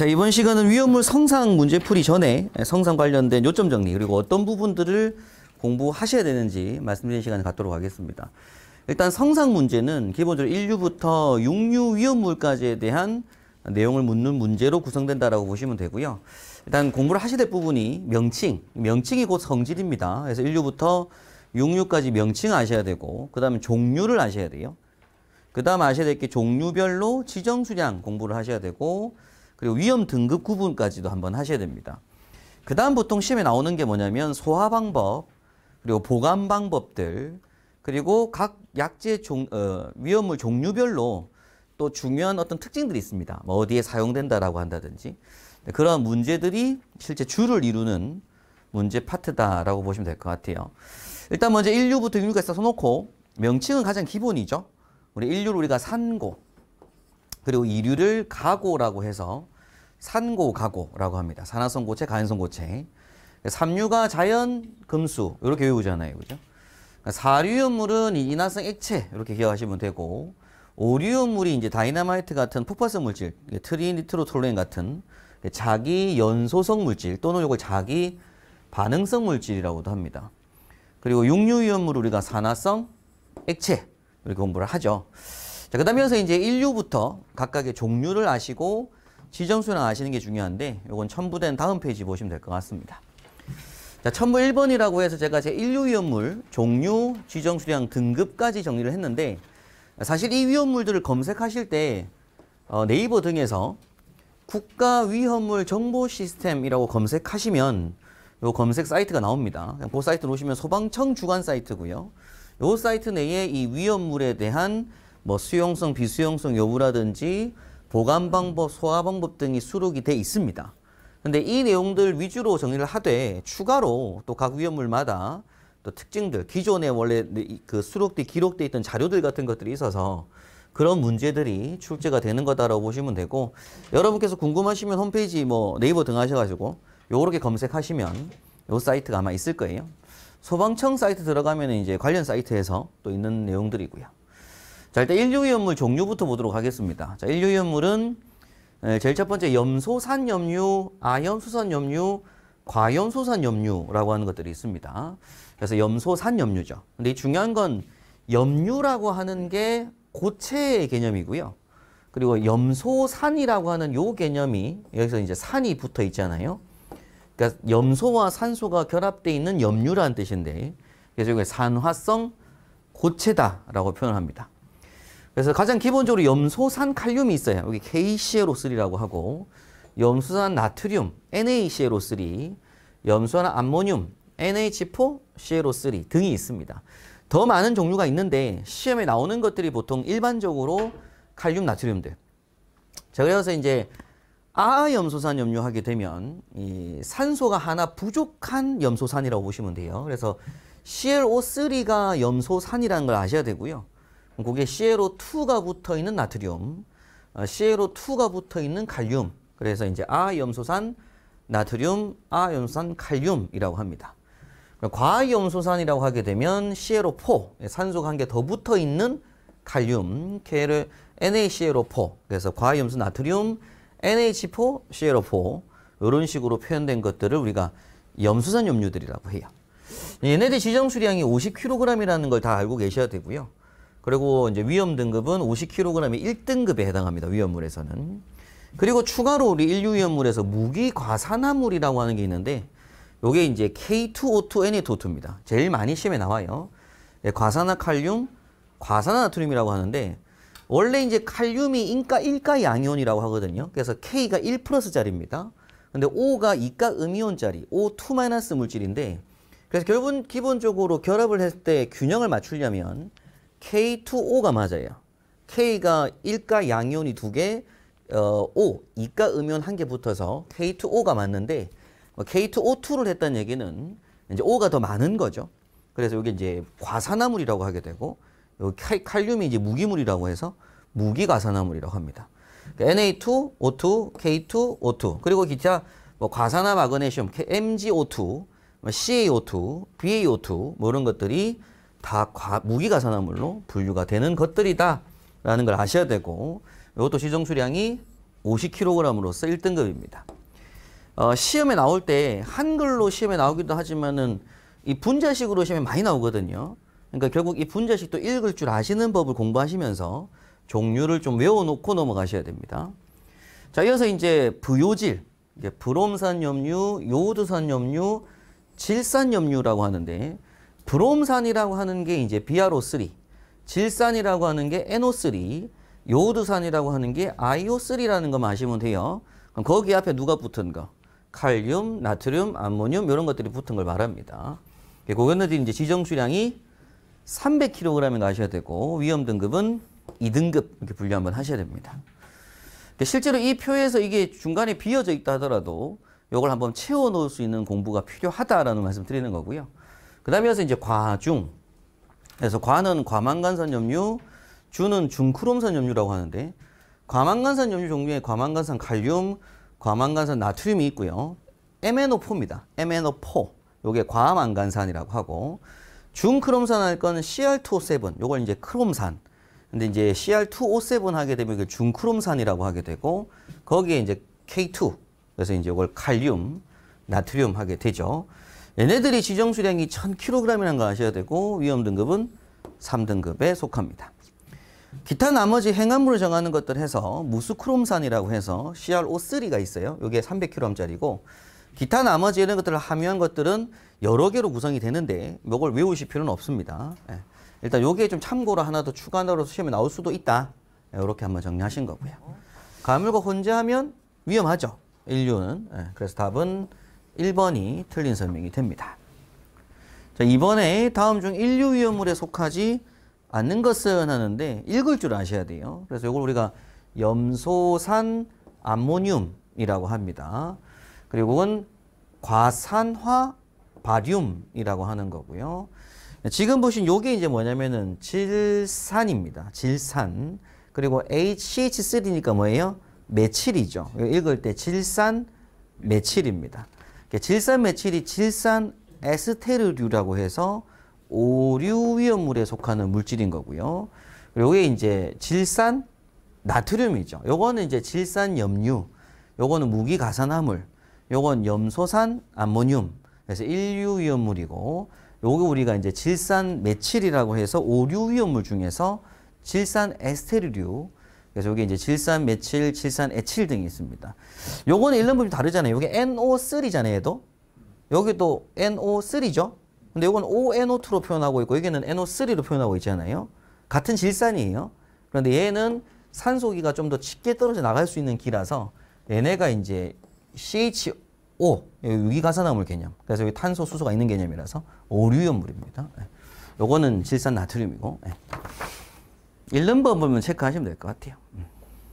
자, 이번 시간은 위험물 성상 문제 풀이 전에 성상 관련된 요점 정리 그리고 어떤 부분들을 공부하셔야 되는지 말씀드리는 시간을 갖도록 하겠습니다. 일단 성상 문제는 기본적으로 1류부터 6류 위험물까지에 대한 내용을 묻는 문제로 구성된다라고 보시면 되고요. 일단 공부를 하셔야 될 부분이 명칭, 명칭이 곧 성질입니다. 그래서 1류부터 6류까지 명칭 아셔야 되고 그 다음에 종류를 아셔야 돼요. 그 다음 아셔야 될 게 종류별로 지정 수량 공부를 하셔야 되고 그리고 위험 등급 구분까지도 한번 하셔야 됩니다. 그 다음 보통 시험에 나오는 게 뭐냐면 소화 방법, 그리고 보관 방법들, 그리고 각 약재 종, 어, 위험물 종류별로 또 중요한 어떤 특징들이 있습니다. 뭐 어디에 사용된다라고 한다든지 네, 그런 문제들이 실제 줄을 이루는 문제 파트다라고 보시면 될 것 같아요. 일단 먼저 인류부터 인류까지다 써놓고 명칭은 가장 기본이죠. 우리 인류를 우리가 산고 그리고 이류를 가고라고 해서 산고가고라고 합니다. 산화성고체, 가연성고체. 삼류가 자연, 금수 이렇게 외우잖아요. 그죠? 그러니까 사류염물은 인화성 액체 이렇게 기억하시면 되고 오류염물이 이제 다이나마이트 같은 폭발성 물질, 트리니트로톨루엔 같은 자기 연소성 물질 또는 이걸 자기 반응성 물질이라고도 합니다. 그리고 육류위물 우리가 산화성, 액체 이렇게 공부를 하죠. 자, 그 다음에 여기서 이제 인류부터 각각의 종류를 아시고 지정수는 아시는 게 중요한데 이건 첨부된 다음 페이지 보시면 될 것 같습니다. 자, 첨부 1번이라고 해서 제가 제1류 위험물, 종류, 지정수량 등급까지 정리를 했는데 사실 이 위험물들을 검색하실 때 어, 네이버 등에서 국가 위험물 정보 시스템이라고 검색하시면 이 검색 사이트가 나옵니다. 그냥 그 사이트로 오시면 소방청 주관 사이트고요. 요 사이트 내에 이 위험물에 대한 뭐 수용성, 비수용성 여부라든지 보관 방법, 소화 방법 등이 수록이 돼 있습니다. 근데 이 내용들 위주로 정리를 하되 추가로 또 각 위험물마다 또 특징들, 기존에 원래 네, 그 수록돼 기록돼 있던 자료들 같은 것들이 있어서 그런 문제들이 출제가 되는 거다라고 보시면 되고 여러분께서 궁금하시면 홈페이지 뭐 네이버 등 하셔가지고 요렇게 검색하시면 요 사이트가 아마 있을 거예요. 소방청 사이트 들어가면 이제 관련 사이트에서 또 있는 내용들이고요. 자, 일단 인류위물 종류부터 보도록 하겠습니다. 자, 인류염물은 제일 첫 번째 염소산염류, 아염수산염류과염소산염류라고 하는 것들이 있습니다. 그래서 염소산염류죠. 근데 중요한 건 염류라고 하는 게 고체의 개념이고요. 그리고 염소산이라고 하는 요 개념이 여기서 이제 산이 붙어 있잖아요. 그러니까 염소와 산소가 결합되어 있는 염류라는 뜻인데 그래서 이게 산화성 고체다라고 표현합니다. 그래서 가장 기본적으로 염소산 칼륨이 있어요. 여기 KClO3라고 하고 염소산 나트륨 NaClO3, 염소산 암모늄 NH4, ClO3 등이 있습니다. 더 많은 종류가 있는데 시험에 나오는 것들이 보통 일반적으로 칼륨, 나트륨들. 자, 그래서 이제 아염소산 염료하게 되면 이 산소가 하나 부족한 염소산이라고 보시면 돼요. 그래서 ClO3가 염소산이라는 걸 아셔야 되고요. 그게 ClO2가 붙어있는 나트륨, 어, ClO2가 붙어있는 칼륨, 그래서 이제 아염소산 나트륨, 아염소산 칼륨이라고 합니다. 과염소산이라고 하게 되면 ClO4, 예, 산소가 한 개 더 붙어있는 칼륨, K를 NaClO4, 그래서 과염소 나트륨, NH4, ClO4 이런 식으로 표현된 것들을 우리가 염소산 염류들이라고 해요. 얘네들 지정수량이 50kg이라는 걸 다 알고 계셔야 되고요. 그리고 이제 위험 등급은 50kg의 1등급에 해당합니다. 위험물에서는. 그리고 추가로 우리 인류 위험물에서 무기과산화물이라고 하는 게 있는데 요게 이제 K2O2NA22입니다. 제일 많이 시험에 나와요. 네, 과산화 칼륨, 과산화 나트륨이라고 하는데 원래 이제 칼륨이 인가 1가 양이온이라고 하거든요. 그래서 K가 1 플러스짜리입니다. 근데 O가 2가 음이온짜리, O2 마이너스 물질인데 그래서 결국 기본적으로 결합을 했을 때 균형을 맞추려면 K2O가 맞아요. K가 1가 양이온이 2개, 어, O, 2가 음이온 1개 붙어서 K2O가 맞는데 뭐 K2O2를 했다는 얘기는 이제 O가 더 많은 거죠. 그래서 이게 이제 과산화물이라고 하게 되고 여기 칼륨이 이제 무기물이라고 해서 무기과산화물이라고 합니다. Na2, O2, K2, O2 그리고 기타 뭐 과산화 마그네슘 MgO2, 뭐 CaO2, BaO2 뭐 이런 것들이 다 과, 무기가산화물로 분류가 되는 것들이다라는 걸 아셔야 되고 이것도 시정 수량이 50kg으로서 1등급입니다. 어, 시험에 나올 때 한글로 시험에 나오기도 하지만은 이 분자식으로 시험에 많이 나오거든요. 그러니까 결국 이 분자식도 읽을 줄 아시는 법을 공부하시면서 종류를 좀 외워놓고 넘어가셔야 됩니다. 자, 이어서 이제 부요질, 이제 브롬산 염류, 요드산 염류, 질산 염류라고 하는데 브롬산이라고 하는 게 이제 BRO3, 질산이라고 하는 게 NO3, 요오드산이라고 하는 게 IO3라는 거 아시면 돼요. 그럼 거기 앞에 누가 붙은 거? 칼륨, 나트륨, 암모늄 이런 것들이 붙은 걸 말합니다. 고객들이 예, 이제 지정수량이 300kg인 거 아셔야 되고 위험 등급은 2등급 이렇게 분류 한번 하셔야 됩니다. 실제로 이 표에서 이게 중간에 비어져 있다 하더라도 이걸 한번 채워 넣을 수 있는 공부가 필요하다라는 말씀 드리는 거고요. 그 다음에 이제 과중. 그래서 과는 과망간산 염류, 주는 중크롬산 염류라고 하는데 과망간산 염류 종류에 과망간산 칼륨, 과망간산 나트륨이 있고요. MNO4입니다. MNO4. 요게 과망간산이라고 하고 중크롬산 할 거는 CR2O7. 요걸 이제 크롬산. 근데 이제 CR2O7 하게 되면 이게 중크롬산이라고 하게 되고 거기에 이제 K2. 그래서 이제 요걸 칼륨, 나트륨 하게 되죠. 얘네들이 지정 수량이 1000kg이라는 거 아셔야 되고 위험 등급은 3등급에 속합니다. 기타 나머지 행안물을 정하는 것들 해서 무스크롬산이라고 해서 CRO3가 있어요. 이게 300kg짜리고 기타 나머지 이런 것들을 함유한 것들은 여러 개로 구성이 되는데 이걸 외우실 필요는 없습니다. 예. 일단 요게 좀 참고로 하나 더 추가로 시험에 나올 수도 있다. 이렇게 예, 한번 정리하신 거고요. 가물과 혼재하면 위험하죠. 인류는. 예, 그래서 답은 1번이 틀린 설명이 됩니다. 자, 이번에 다음 중 인류 위험물에 속하지 않는 것은 하는데 읽을 줄 아셔야 돼요. 그래서 이걸 우리가 염소산 암모늄이라고 합니다. 그리고 이건 과산화 바륨이라고 하는 거고요. 지금 보신 요게 이제 뭐냐면은 질산입니다. 질산. 그리고 HCH3니까 뭐예요? 메칠이죠. 읽을 때 질산 메칠입니다. 예, 질산 메칠이 질산 에스테르류라고 해서 오류 위험물에 속하는 물질인 거고요. 요게 이제 질산 나트륨이죠. 요거는 이제 질산 염류, 요거는 무기가산화물, 요건 염소산 암모늄. 그래서 일류 위험물이고 요게 우리가 이제 질산 메칠이라고 해서 오류 위험물 중에서 질산 에스테르류 그래서 여기 이제 질산 메칠, 질산 에칠 등이 있습니다. 요거는 1년분 좀 다르잖아요. 이게 NO3잖아요, 얘도. 여기도 NO3죠? 근데 요건 ONO2로 표현하고 있고 여기는 NO3로 표현하고 있잖아요. 같은 질산이에요. 그런데 얘는 산소기가 좀더 쉽게 떨어져 나갈 수 있는 기라서 얘네가 이제 CHO 유기가산화물 개념. 그래서 여기 탄소 수소가 있는 개념이라서 오류연물입니다. 예. 요거는 질산 나트륨이고. 예. 1번보면 체크하시면 될 것 같아요. 음.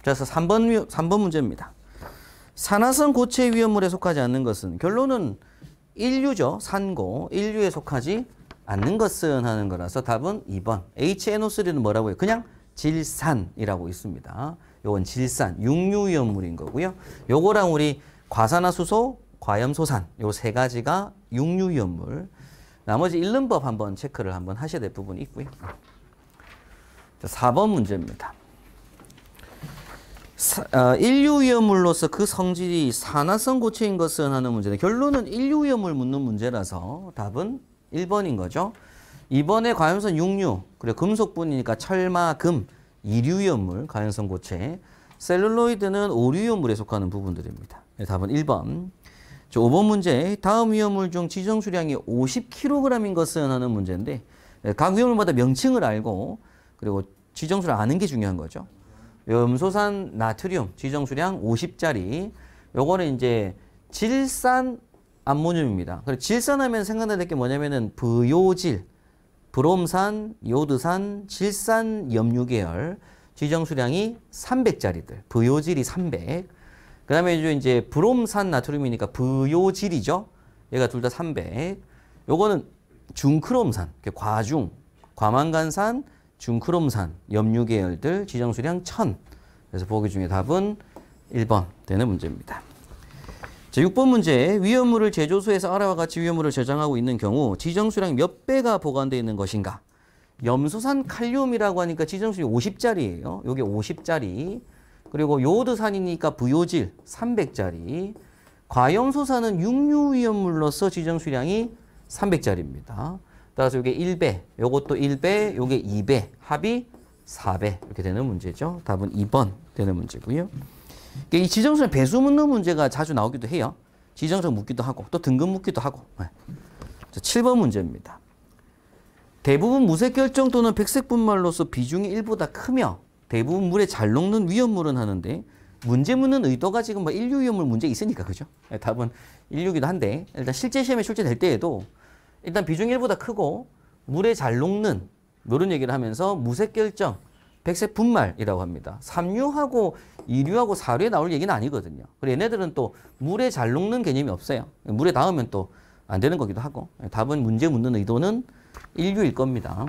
그래서 3번, 3번 문제입니다. 산화성 고체 위험물에 속하지 않는 것은 결론은 인류죠. 산고. 인류에 속하지 않는 것은 하는 거라서 답은 2번. HNO3는 뭐라고 해요? 그냥 질산이라고 있습니다. 요건 질산, 육류 위험물인 거고요. 요거랑 우리 과산화수소, 과염소산 요 세 가지가 육류 위험물. 나머지 1, 2법 한번 체크를 한번 하셔야 될 부분이 있고요. 자, 4번 문제입니다. 아, 인류위험물로서 그 성질이 산화성 고체인 것은 하는 문제인데 결론은 인류위험을 묻는 문제라서 답은 1번인 거죠. 2번에 과연성 육류, 그리고 금속분이니까 철마금, 이류위험물, 과연성 고체, 셀룰로이드는 오류위험물에 속하는 부분들입니다. 네, 답은 1번. 5번 문제, 다음 위험물 중 지정수량이 50kg인 것은 하는 문제인데 네, 각 위험물마다 명칭을 알고 그리고 지정수를 아는 게 중요한 거죠. 염소산 나트륨 지정수량 50짜리 요거는 이제 질산 암모늄입니다. 그래서 질산하면 생각나는 게 뭐냐면은 부요질, 브롬산, 요드산, 질산 염류 계열 지정수량이 300짜리들. 부요질이 300. 그다음에 이제 브롬산 나트륨이니까 부요질이죠. 얘가 둘 다 300. 요거는 중크롬산, 과중, 과망간산, 중크롬산, 염류계열들 지정수량 1000. 그래서 보기 중에 답은 1번 되는 문제입니다. 자, 6번 문제. 위험물을 제조소에서 알아와 같이 위험물을 저장하고 있는 경우 지정수량 몇 배가 보관되어 있는 것인가? 염소산 칼륨이라고 하니까 지정수량 50짜리예요. 요게 50짜리. 그리고 요드산이니까 부요질 300짜리. 과염소산은 육류위험물로서 지정수량이 300짜리입니다. 따라서 이게 1배, 요것도 1배, 요게 2배, 합이 4배 이렇게 되는 문제죠. 답은 2번 되는 문제고요. 이 지정선 배수 묻는 문제가 자주 나오기도 해요. 지정선 묻기도 하고 또 등급 묻기도 하고. 7번 문제입니다. 대부분 무색 결정 또는 백색 분말로서 비중이 1보다 크며 대부분 물에 잘 녹는 위험물은 하는데 문제 묻는 의도가 지금 뭐 인류 위험물 문제 있으니까 그죠? 네, 답은 인류기도 한데 일단 실제 시험에 출제될 때에도 일단 비중 1보다 크고 물에 잘 녹는 이런 얘기를 하면서 무색결정, 백색 분말이라고 합니다. 삼류하고 이류하고 사류에 나올 얘기는 아니거든요. 그리고 얘네들은 또 물에 잘 녹는 개념이 없어요. 물에 닿으면 또 안 되는 거기도 하고 답은 문제 묻는 의도는 인류일 겁니다.